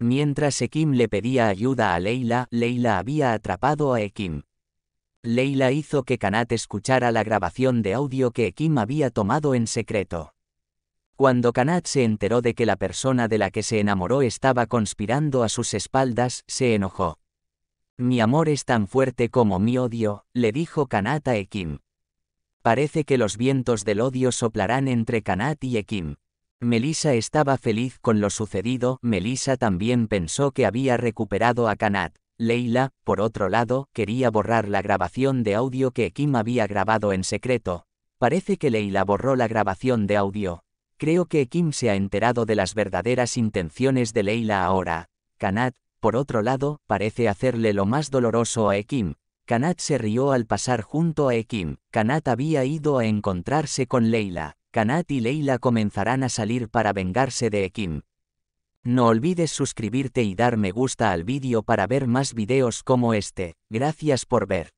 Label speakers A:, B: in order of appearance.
A: Mientras Ekim le pedía ayuda a Leila, Leila había atrapado a Ekim. Leila hizo que Kanat escuchara la grabación de audio que Ekim había tomado en secreto. Cuando Kanat se enteró de que la persona de la que se enamoró estaba conspirando a sus espaldas, se enojó. Mi amor es tan fuerte como mi odio, le dijo Kanat a Ekim. Parece que los vientos del odio soplarán entre Kanat y Ekim. Melissa estaba feliz con lo sucedido, Melissa también pensó que había recuperado a Kanat. Leila, por otro lado, quería borrar la grabación de audio que Kim había grabado en secreto. Parece que Leila borró la grabación de audio. Creo que Kim se ha enterado de las verdaderas intenciones de Leila ahora. Kanat, por otro lado, parece hacerle lo más doloroso a Ekim. Kanat se rió al pasar junto a Ekim. Kanat había ido a encontrarse con Leila. Kanat y Leila comenzarán a salir para vengarse de Ekim. No olvides suscribirte y dar me gusta al vídeo para ver más videos como este, gracias por ver.